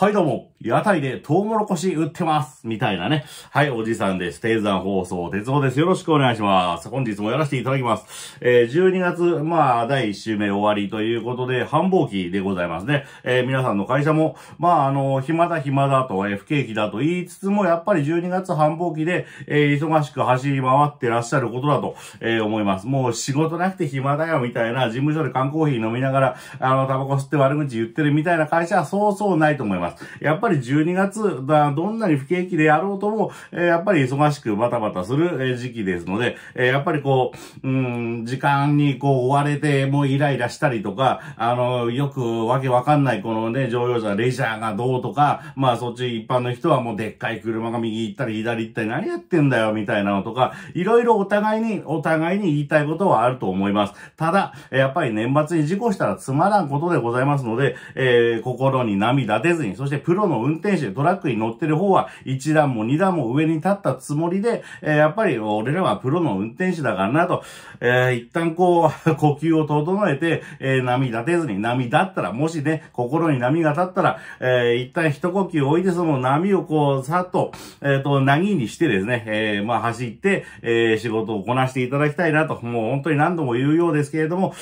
はいどうも、屋台でトウモロコシ売ってます。みたいなね。はい、おじさんです。低山放送、鉄道です。よろしくお願いします。本日もやらせていただきます。えー、12月、まあ、第1週目終わりということで、繁忙期でございますね。えー、皆さんの会社も、まあ、あの、暇だ暇だと、えー、不景気だと言いつつも、やっぱり12月繁忙期で、えー、忙しく走り回ってらっしゃることだと、えー、思います。もう仕事なくて暇だよ、みたいな、事務所で缶コーヒー飲みながら、あの、タバコ吸って悪口言ってるみたいな会社はそうそうないと思います。ます。やっぱり12月だ、どんなに不景気でやろうとも、えやっぱり忙しくバタバタする時期ですので、えやっぱりこう、うん、時間にこう追われて、もうイライラしたりとか、あの、よくわけわかんないこのね、乗用車、レジャーがどうとか、まあそっち一般の人はもうでっかい車が右行ったり左行ったり何やってんだよみたいなのとか、いろいろお互いに、お互いに言いたいことはあると思います。ただ、やっぱり年末に事故したらつまらんことでございますので、えー、心に涙出ずにそしてプロの運転手、トラックに乗ってる方は1段も2段も上に立ったつもりで、えー、やっぱり俺らはプロの運転手だからなと、えー、一旦こう、呼吸を整えて、えー、波立てずに、波だったら、もしね、心に波が立ったら、えー、一旦一呼吸置いて、その波をこう、さっと、えっ、ー、と、なぎにしてですね、えー、まあ、走って、えー、仕事をこなしていただきたいなと、もう本当に何度も言うようですけれども、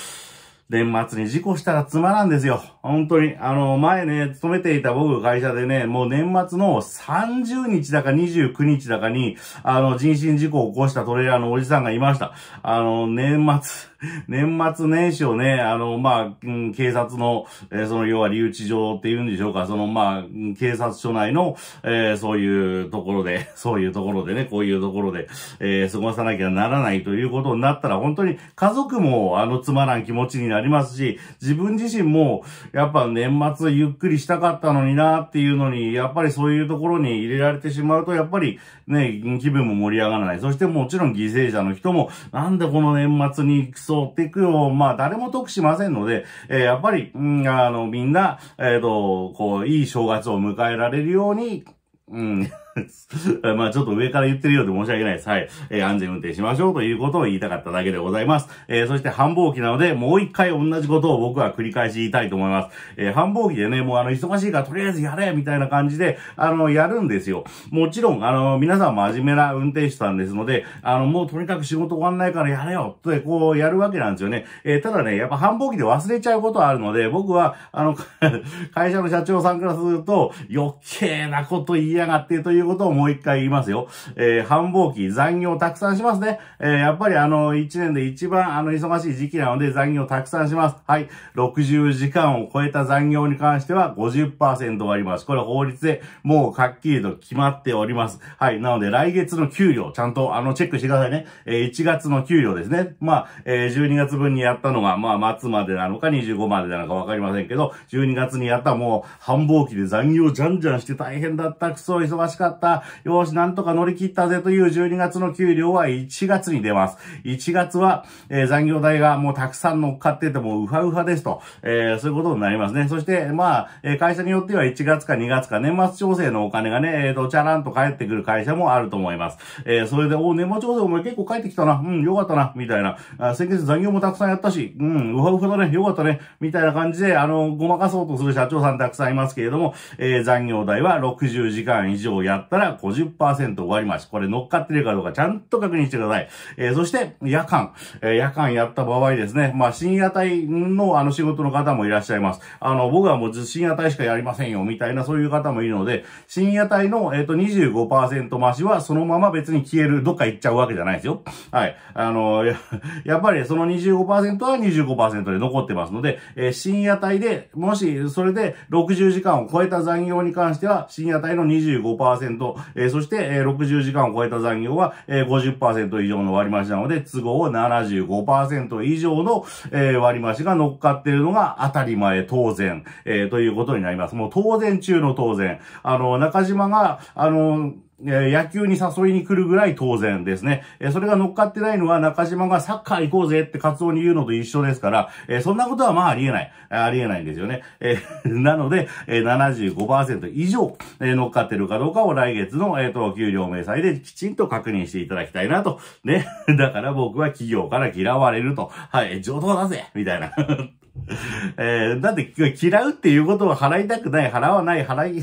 年末に事故したらつまらんですよ。本当に。あの、前ね、勤めていた僕会社でね、もう年末の30日だか29日だかに、あの、人身事故を起こしたトレーラーのおじさんがいました。あの、年末。年末年始をね、あの、まあ、警察の、えー、その、要は留置場っていうんでしょうか、その、まあ、警察署内の、えー、そういうところで、そういうところでね、こういうところで、えー、過ごさなきゃならないということになったら、本当に家族も、あの、つまらん気持ちになりますし、自分自身も、やっぱ年末ゆっくりしたかったのになっていうのに、やっぱりそういうところに入れられてしまうと、やっぱり、ね、気分も盛り上がらない。そしてもちろん犠牲者の人も、なんでこの年末に、そっていくよ。まあ、誰も得しませんので、えー、やっぱり、うん、あの、みんな、えっ、ー、と、こう、いい正月を迎えられるように、うん。まあちょっと上から言ってるようで申し訳ないです。はい。えー、安全運転しましょうということを言いたかっただけでございます。えー、そして繁忙期なので、もう一回同じことを僕は繰り返し言いたいと思います。えー、繁忙期でね、もうあの、忙しいからとりあえずやれみたいな感じで、あの、やるんですよ。もちろん、あの、皆さん真面目な運転手さんですので、あの、もうとにかく仕事終わんないからやれよって、こう、やるわけなんですよね。えー、ただね、やっぱ繁忙期で忘れちゃうことはあるので、僕は、あの、会社の社長さんからすると、余計なこと言いやがってといういうことをもう一回言いますよ。えー、繁忙期、残業たくさんしますね。えー、やっぱりあの、1年で一番あの、忙しい時期なので残業たくさんします。はい。60時間を超えた残業に関しては50%割ります。これ法律でもうはっきりと決まっております。はい。なので、来月の給料、ちゃんとあの、チェックしてくださいね。えー、1月の給料ですね。まあ、えー、12月分にやったのが、まあ、末までなのか25までなのかわかりませんけど、12月にやったもう、繁忙期で残業じゃんじゃんして大変だった、くそ忙しかった、った。よし、なんとか乗り切ったぜという12月の給料は1月に出ます。1月は、えー、残業代がもうたくさん乗っかっててもうハウハですと、えー、そういうことになりますね。そして、まあ、えー、会社によっては1月か2月か年末調整のお金がね、えっ、ー、と、チャランと返ってくる会社もあると思います。えー、それで、お、年末調整お前結構返ってきたな。うん、よかったな。みたいな。あ先月残業もたくさんやったし、うん、ウハウハだね。よかったね。みたいな感じで、あの、ごまかそうとする社長さんたくさんいますけれども、えー、残業代は60時間以上やっったら50%割増し。これ乗っかってるかどうかちゃんと確認してください。えー、そして、夜間。えー、夜間やった場合ですね、まあ、深夜帯のあの仕事の方もいらっしゃいます。あの、僕はもう深夜帯しかやりませんよ、みたいなそういう方もいるので、深夜帯の、えっ、ー、と、25%増しはそのまま別に消える、どっか行っちゃうわけじゃないですよ。はい。あの、ややっぱりその25%は25%で残ってますので、えー、深夜帯で、もし、それで60時間を超えた残業に関しては、深夜帯の25% 5えー、そして、えー、60時間を超えた残業は、えー、50%以上の割増なので、都合を75%以上の、えー、割増が乗っかっているのが当たり前、当然、えー、ということになります。もう当然中の当然。あの、中島が、あの、え野球に誘いに来るぐらい当然ですね。えそれが乗っかってないのは中島がサッカー行こうぜってカツオに言うのと一緒ですから、えそんなことはまあありえない。ありえないんですよね。え なので、えー、75%以上、え乗っかってるかどうかを来月の、えっ、と、給料明細できちんと確認していただきたいなと。ね。だから僕は企業から嫌われると。はい、上等だぜみたいな。えー、だって嫌うっていうことは払いたくない、払わない、払い、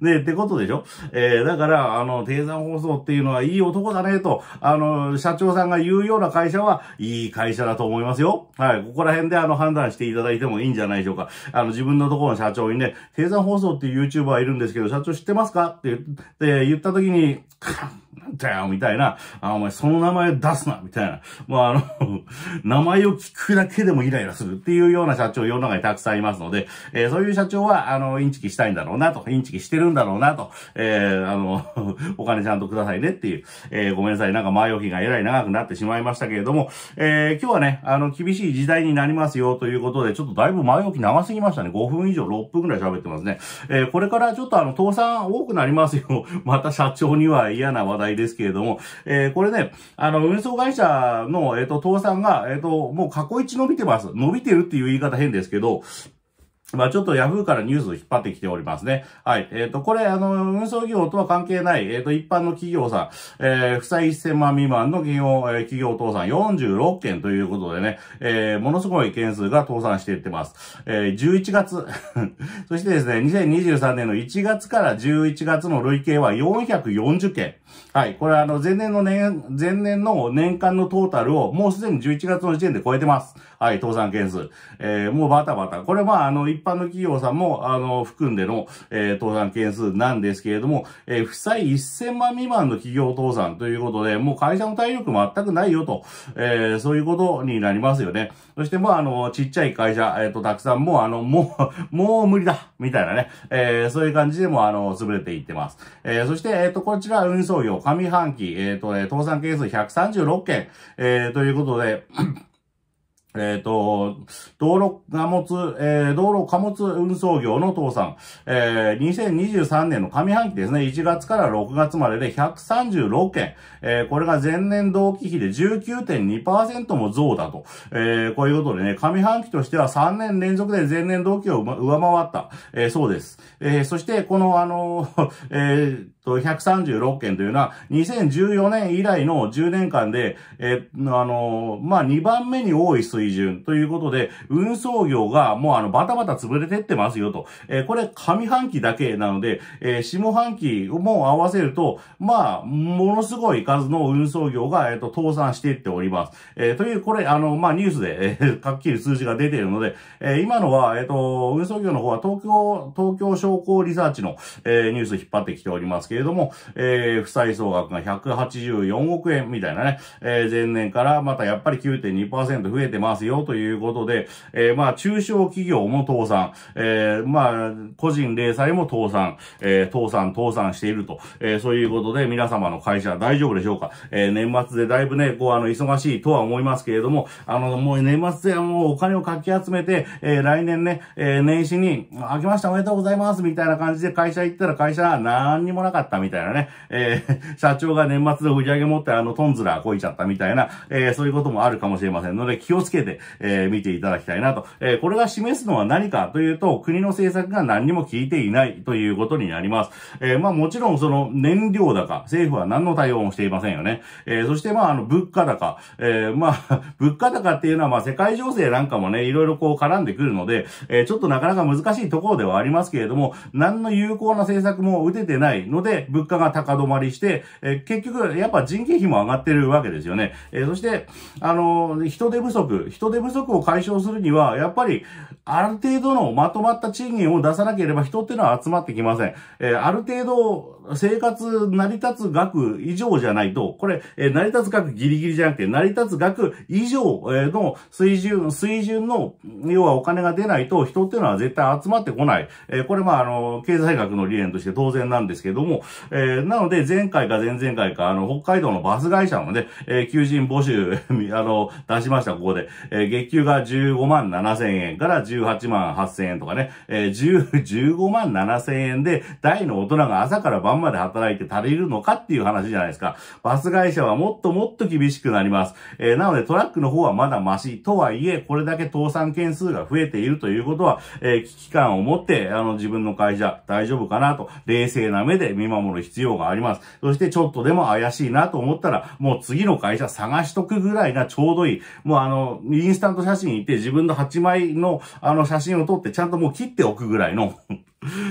ね、ってことでしょえー、だから、あの、低山放送っていうのはいい男だね、と、あの、社長さんが言うような会社は、いい会社だと思いますよ。はい、ここら辺であの、判断していただいてもいいんじゃないでしょうか。あの、自分のところの社長にね、低山放送っていう YouTuber いるんですけど、社長知ってますかって言った時に、なんだよ、みたいな。あ、お前その名前出すな、みたいな。まあ、あの 名前を聞くだけでもイライラするっていうような社長、世の中にたくさんいますので、えー、そういう社長は、あの、インチキしたいんだろうなと、インチキしてるんだろうなと、えー、あの、お金ちゃんとくださいねっていう、えー、ごめんなさい、なんか前置きがえらい長くなってしまいましたけれども、えー、今日はね、あの、厳しい時代になりますよということで、ちょっとだいぶ前置き長すぎましたね。5分以上6分くらい喋ってますね。えー、これからちょっとあの、倒産多くなりますよ。また社長には嫌な話題題ですけれども、えー、これね、あの、運送会社の、えっ、ー、と、倒産が、えっ、ー、と、もう過去一伸びてます。伸びてるっていう言い方変ですけど、まあちょっと Yahoo からニュースを引っ張ってきておりますね。はい。えっ、ー、と、これ、あの、運送業とは関係ない、えっ、ー、と、一般の企業さん、えー、負債1000万未満の企業、えー、企業倒産46件ということでね、えー、ものすごい件数が倒産していってます。えー、11月 そしてですね、2023年の1月から11月の累計は440件。はい。これ、あの、前年の年、前年の年間のトータルをもうすでに11月の時点で超えてます。はい、倒産件数。えー、もうバタバタ。これ、まあ、あの、般の企業さんも、あの、含んでの、えー、倒産件数なんですけれども、えー、負債1000万未満の企業倒産ということで、もう会社の体力全くないよと、えー、そういうことになりますよね。そして、まあ、あの、ちっちゃい会社、えっ、ー、と、たくさんもう、あの、もう、もう無理だ、みたいなね、えー、そういう感じでも、あの、潰れていってます。えー、そして、えっ、ー、と、こちら、運送業、上半期、えっ、ー、と、倒産件数136件、えー、ということで、えっ、ー、と、道路貨物、えー、道路貨物運送業の倒産、えー、2023年の上半期ですね、1月から6月までで136件、えー、これが前年同期比で19.2%も増だと、えー、こういうことでね、上半期としては3年連続で前年同期を上回った、えー、そうです。えー、そして、このあの ー、えー136件というのは、2014年以来の10年間で、えあのまあ、2番目に多い水準ということで、運送業がもうあの、バタバタ潰れてってますよと。えこれ、上半期だけなので、え下半期も合わせると、まあ、ものすごい数の運送業が、えっ、と、倒産していっております。えという、これ、あの、まあ、ニュースで、えー、っきり数字が出ているので、え今のは、えっ、と、運送業の方は東京、東京商工リサーチの、えニュース引っ張ってきておりますけどれども、えー、負債総額が184億円みたいなね、えー、前年からまたやっぱり9.2%増えてますよということで、えー、まあ、中小企業も倒産、えー、まあ、個人零細も倒産、えー、倒産、倒産していると、えー、そういうことで皆様の会社大丈夫でしょうかえー、年末でだいぶね、こう、あの、忙しいとは思いますけれども、あの、もう年末であの、お金をかき集めて、えー、来年ね、えー、年始に、あけましておめでとうございますみたいな感じで会社行ったら会社何にもなかった。かったみたいなね、えー、社長が年末で売り上げ持ってあのトンズラーこいちゃったみたいな、えー、そういうこともあるかもしれませんので、気をつけて、えー、見ていただきたいなと。えー、これが示すのは何かというと、国の政策が何にも効いていないということになります。えー、まあもちろんその燃料高、政府は何の対応もしていませんよね。えー、そしてまああの物価高、えー、まあ 物価高っていうのはまあ世界情勢なんかもね、いろいろこう絡んでくるので、えー、ちょっとなかなか難しいところではありますけれども、何の有効な政策も打ててないので、で物価が高止まりして、え結局、やっぱ人件費も上がってるわけですよね。えそして、あの、人手不足、人手不足を解消するには、やっぱり、ある程度のまとまった賃金を出さなければ人っていうのは集まってきません。えある程度、生活成り立つ額以上じゃないと、これ、えー、成り立つ額ギリギリじゃなくて、成り立つ額以上、えー、の水準、水準の、要はお金が出ないと、人っていうのは絶対集まってこない。えー、これ、まあ、あの、経済学の理念として当然なんですけども、えー、なので、前回か前々回か、あの、北海道のバス会社のね、えー、求人募集 あの、出しました、ここで。えー、月給が15万7千円から18万8千円とかね、えー、1 5万7千円で、大の大人が朝から晩まで働いて足りるのかっていう話じゃないですか。バス会社はもっともっと厳しくなります。えー、なのでトラックの方はまだマシ。とはいえ、これだけ倒産件数が増えているということは、えー、危機感を持って、あの、自分の会社大丈夫かなと、冷静な目で見守る必要があります。そしてちょっとでも怪しいなと思ったら、もう次の会社探しとくぐらいがちょうどいい。もうあの、インスタント写真行って自分の8枚のあの写真を撮ってちゃんともう切っておくぐらいの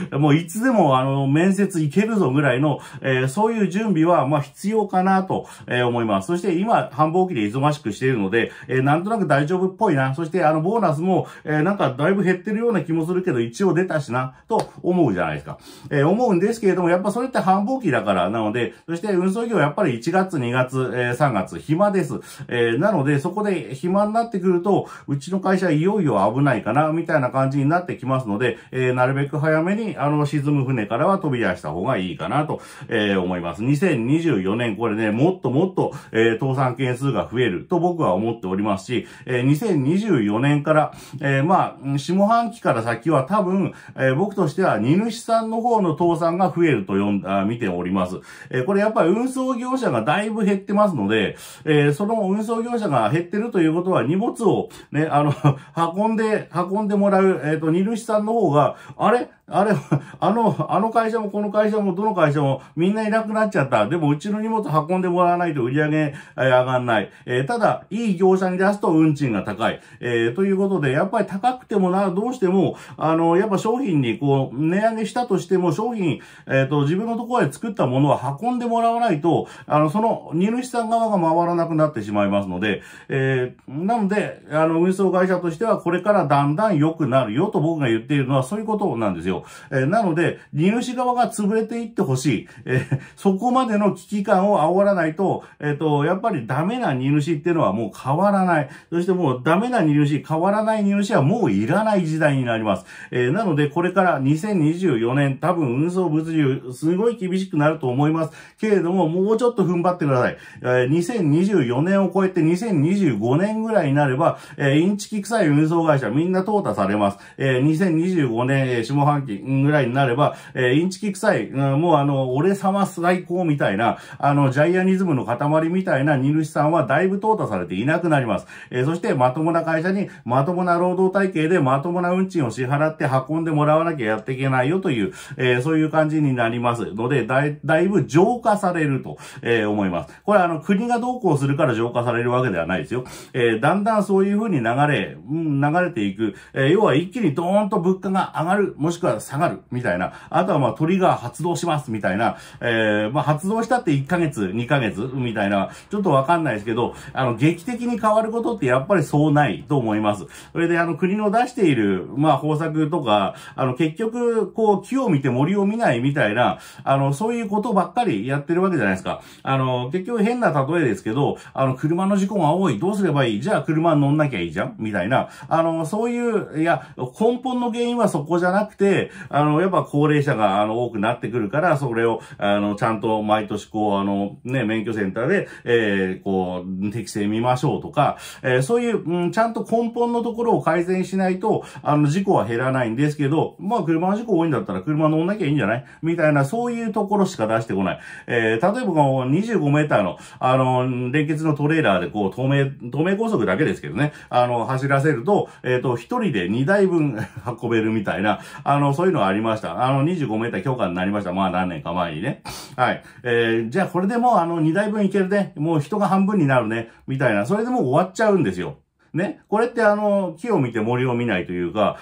もういつでもあの、面接行けるぞぐらいの、えー、そういう準備は、まあ必要かなと、えー、思います。そして今、繁忙期で忙しくしているので、えー、なんとなく大丈夫っぽいな。そしてあの、ボーナスも、えなんかだいぶ減ってるような気もするけど、一応出たしな、と思うじゃないですか。え思うんですけれども、やっぱそれって繁忙期だからなので、そして運送業はやっぱり1月、2月、え3月、暇です。えなので、そこで暇になってくると、うちの会社いよいよ危ないかな、みたいな感じになってきますので、えなるべく早ために、あの、沈む船からは飛び出した方がいいかなと、えー、思います。2024年、これね、もっともっと、えー、倒産件数が増えると僕は思っておりますし、えー、2024年から、えー、まあ、下半期から先は多分、えー、僕としては、荷主さんの方の倒産が増えると読んだ、見ております。えー、これやっぱり運送業者がだいぶ減ってますので、えー、その運送業者が減ってるということは、荷物をね、あの 運んで、運んでもらう、えっ、ー、と、荷主さんの方が、あれあれ、あの、あの会社もこの会社もどの会社もみんないなくなっちゃった。でもうちの荷物運んでもらわないと売り上げ上がんない。えー、ただ、いい業者に出すと運賃が高い。えー、ということで、やっぱり高くてもな、どうしても、あの、やっぱ商品にこう、値上げしたとしても商品、えっ、ー、と、自分のところで作ったものは運んでもらわないと、あの、その荷主さん側が回らなくなってしまいますので、えなので、あの、運送会社としてはこれからだんだん良くなるよと僕が言っているのはそういうことなんですよ。えなので、荷主側が潰れていってほしい。えそこまでの危機感を煽らないと、えっ、と、やっぱりダメな荷主っていうのはもう変わらない。そしてもうダメな荷主、変わらない荷主はもういらない時代になります。えなので、これから2024年、多分運送物流、すごい厳しくなると思います。けれども、もうちょっと踏ん張ってください。え2024年を超えて2025年ぐらいになれば、えインチキ臭い運送会社みんな淘汰されます。え2025年、下半期時ぐらいになれば、えー、インチキ臭い、うん、もうあの、俺様最高みたいな、あの、ジャイアニズムの塊みたいな荷主さんはだいぶ淘汰されていなくなります。えー、そしてまともな会社にまともな労働体系でまともな運賃を支払って運んでもらわなきゃやっていけないよという、えー、そういう感じになりますので、だい、だいぶ浄化されると、えー、思います。これあの、国がどうこうするから浄化されるわけではないですよ。えー、だんだんそういう風に流れ、うん、流れていく。え要は一気にドーンと物価が上がる、もしくは下がる、みたいな。あとはまあトリガー発動します、みたいな。えー、まあ発動したって1ヶ月、2ヶ月、みたいな。ちょっとわかんないですけど、あの、劇的に変わることってやっぱりそうないと思います。それであの、国の出している、まあ方策とか、あの、結局、こう、木を見て森を見ないみたいな、あの、そういうことばっかりやってるわけじゃないですか。あの、結局変な例えですけど、あの、車の事故が多い、どうすればいいじゃあ車乗んなきゃいいじゃんみたいな。あの、そういう、いや、根本の原因はそこじゃなくて、あの、やっぱ高齢者が、あの、多くなってくるから、それを、あの、ちゃんと毎年こう、あの、ね、免許センターで、えー、こう、適正見ましょうとか、えー、そういう、うん、ちゃんと根本のところを改善しないと、あの、事故は減らないんですけど、まあ、車の事故多いんだったら車乗んなきゃいいんじゃないみたいな、そういうところしか出してこない。えー、例えばこの25メーターの、あの、連結のトレーラーでこう、透明、透明高速だけですけどね、あの、走らせると、えっ、ー、と、一人で2台分 運べるみたいな、あの、そういうのはありました。あの、25メーター強化になりました。まあ、何年か前にね。はい。えー、じゃあこれでもう、あの、2台分いけるね。もう人が半分になるね。みたいな。それでもう終わっちゃうんですよ。ね。これってあの、木を見て森を見ないというか、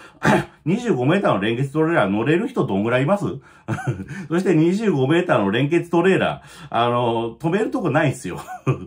25 メーターの連結トレーラー乗れる人どんぐらいいます そして25メーターの連結トレーラー、あの、止めるとこないっすよ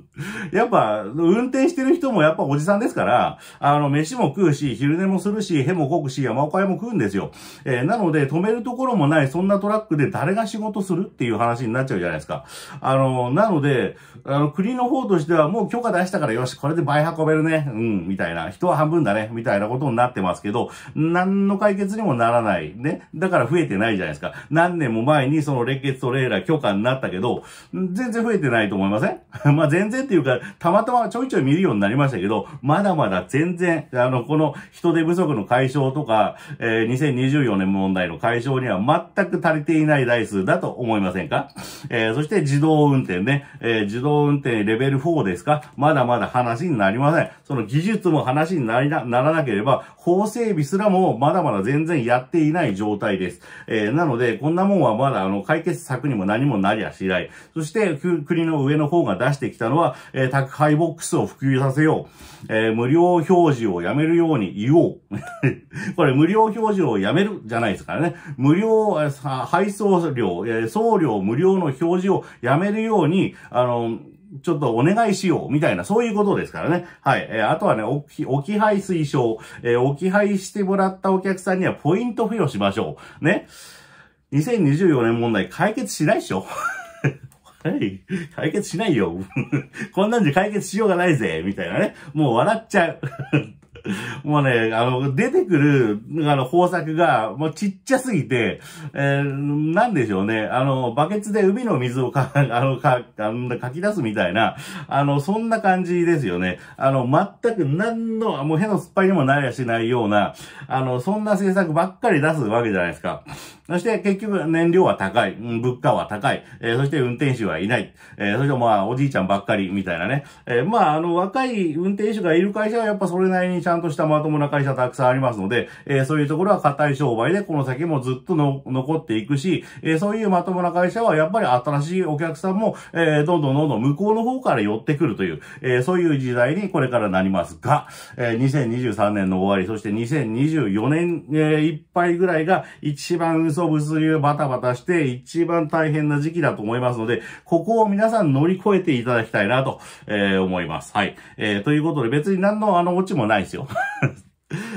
やっぱ、運転してる人もやっぱおじさんですから、あの、飯も食うし、昼寝もするし、へもこくし、山岡屋も食うんですよ。えー、なので、止めるところもない、そんなトラックで誰が仕事するっていう話になっちゃうじゃないですか。あの、なので、あの、国の方としてはもう許可出したからよし、これで倍運べるね。うん。みたいな、人は半分だね、みたいなことになってますけど、何の解決にもならない。ね。だから増えてないじゃないですか。何年も前にその連結トレーラー許可になったけど、全然増えてないと思いません まあ全然っていうか、たまたまちょいちょい見るようになりましたけど、まだまだ全然、あの、この人手不足の解消とか、えー、2024年問題の解消には全く足りていない台数だと思いませんかえー、そして自動運転ね、えー、自動運転レベル4ですかまだまだ話になりません。その技術術も話になりな、ならなければ、法整備すらもまだまだ全然やっていない状態です。えー、なので、こんなもんはまだあの解決策にも何もなりゃしない。そして、国の上の方が出してきたのは、えー、宅配ボックスを普及させよう。えー、無料表示をやめるように言おう。これ無料表示をやめるじゃないですからね。無料、配送料、送料無料の表示をやめるように、あの、ちょっとお願いしよう、みたいな、そういうことですからね。はい。えー、あとはね、置き、置き配推奨。えー、置き配してもらったお客さんにはポイント付与しましょう。ね。2024年問題解決しないでしょ はい。解決しないよ。こんなんじゃ解決しようがないぜ。みたいなね。もう笑っちゃう もうね、あの、出てくる、あの、方策が、もうちっちゃすぎて、えー、なんでしょうね。あの、バケツで海の水をか、あの、か、あの、かき出すみたいな、あの、そんな感じですよね。あの、全く何の、もう変の酸っぱいにもなりゃしないような、あの、そんな政策ばっかり出すわけじゃないですか。そして結局燃料は高い、物価は高い、えー、そして運転手はいない、えー、そしてまあおじいちゃんばっかりみたいなね。えー、まああの若い運転手がいる会社はやっぱそれなりにちゃんとしたまともな会社たくさんありますので、えー、そういうところは硬い商売でこの先もずっとの残っていくし、えー、そういうまともな会社はやっぱり新しいお客さんも、えー、どんどんどんどん向こうの方から寄ってくるという、えー、そういう時代にこれからなりますが、えー、2023年の終わり、そして2024年、えー、いっぱいぐらいが一番嘘物物流バタバタして一番大変な時期だと思いますので、ここを皆さん乗り越えていただきたいなと、えー、思います。はい。えー、ということで別に何のあのオチもないですよ。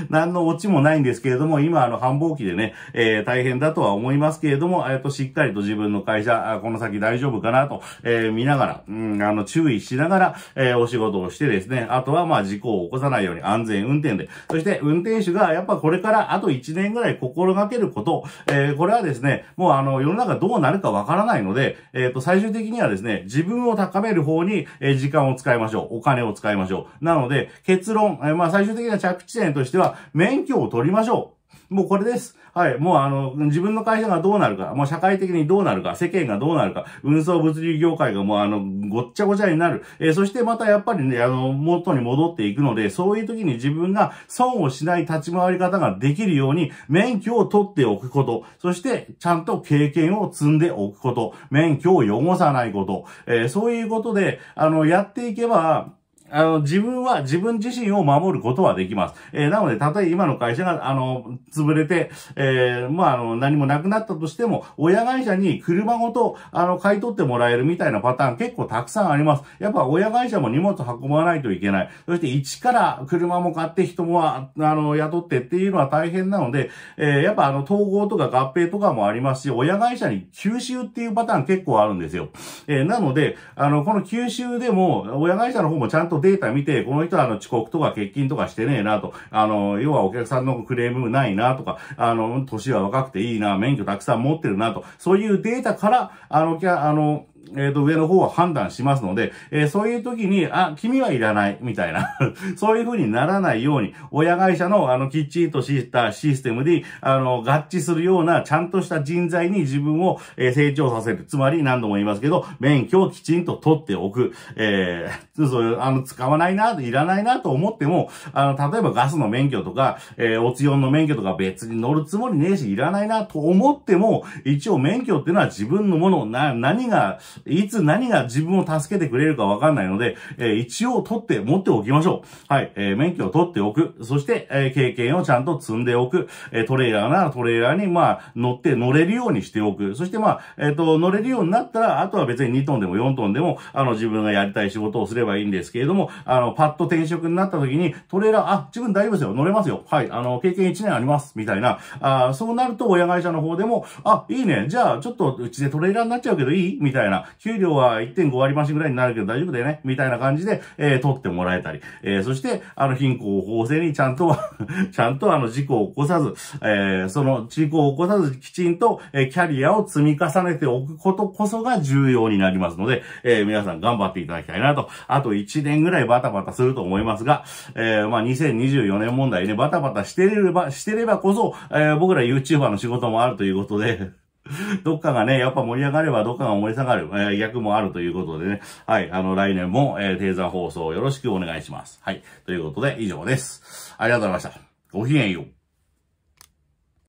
何のオチもないんですけれども、今、あの、繁忙期でね、えー、大変だとは思いますけれども、えっと、しっかりと自分の会社、この先大丈夫かなと、えー、見ながら、うん、あの、注意しながら、えー、お仕事をしてですね、あとは、まあ、事故を起こさないように安全運転で、そして、運転手が、やっぱこれからあと1年ぐらい心がけること、えー、これはですね、もうあの、世の中どうなるかわからないので、えっ、ー、と、最終的にはですね、自分を高める方に、え時間を使いましょう。お金を使いましょう。なので、結論、えー、まあ、最終的な着地点としては、免許を取りましょう。もうこれです。はい。もうあの、自分の会社がどうなるか、もう社会的にどうなるか、世間がどうなるか、運送物流業界がもうあの、ごっちゃごちゃになる。えー、そしてまたやっぱりね、あの、元に戻っていくので、そういう時に自分が損をしない立ち回り方ができるように、免許を取っておくこと、そしてちゃんと経験を積んでおくこと、免許を汚さないこと、えー、そういうことで、あの、やっていけば、あの、自分は自分自身を守ることはできます。えー、なので、たとえ今の会社が、あの、潰れて、えー、まあ、あの、何もなくなったとしても、親会社に車ごと、あの、買い取ってもらえるみたいなパターン結構たくさんあります。やっぱ親会社も荷物運ばないといけない。そして一から車も買って人も、あの、雇ってっていうのは大変なので、えー、やっぱあの、統合とか合併とかもありますし、親会社に吸収っていうパターン結構あるんですよ。えー、なので、あの、この吸収でも、親会社の方もちゃんとデータ見て、この人はあの遅刻とか欠勤とかしてねえなと、あの、要はお客さんのクレームないなとか、あの、年は若くていいな、免許たくさん持ってるなと、そういうデータから、あの、あの、えっ、ー、と、上の方は判断しますので、えー、そういう時に、あ、君はいらない、みたいな そういう風にならないように、親会社の、あの、きっちりとしたシステムで、あの、合致するような、ちゃんとした人材に自分を、えー、成長させる。つまり、何度も言いますけど、免許をきちんと取っておく。えー、そういう、あの、使わないな、いらないなと思っても、あの、例えばガスの免許とか、えー、オツヨンの免許とか別に乗るつもりねえし、いらないなと思っても、一応免許っていうのは自分のもの、な、何が、いつ何が自分を助けてくれるかわかんないので、えー、一応取って持っておきましょう。はい、えー、免許を取っておく。そして、えー、経験をちゃんと積んでおく。えー、トレーラーならトレーラーに、まあ、乗って乗れるようにしておく。そして、まあ、えっ、ー、と、乗れるようになったら、あとは別に2トンでも4トンでも、あの、自分がやりたい仕事をすればいいんですけれども、あの、パッと転職になった時に、トレーラー、あ、自分大丈夫ですよ。乗れますよ。はい、あの、経験1年あります。みたいな。あそうなると、親会社の方でも、あ、いいね。じゃあ、ちょっとうちでトレーラーになっちゃうけどいいみたいな。給料は1.5割増しぐらいになるけど大丈夫だよねみたいな感じで、えー、取ってもらえたり、えー、そして、あの、貧困法制にちゃんと ちゃんとあの、事故を起こさず、えー、その事故を起こさずきちんと、えー、キャリアを積み重ねておくことこそが重要になりますので、えー、皆さん頑張っていただきたいなと、あと1年ぐらいバタバタすると思いますが、えー、まあ、2024年問題ね、バタバタしてれば、してればこそ、えー、僕ら YouTuber の仕事もあるということで どっかがね、やっぱ盛り上がればどっかが盛り下がる、えー、役もあるということでね。はい。あの、来年も、えー、定山放送よろしくお願いします。はい。ということで、以上です。ありがとうございました。ごきげんよう。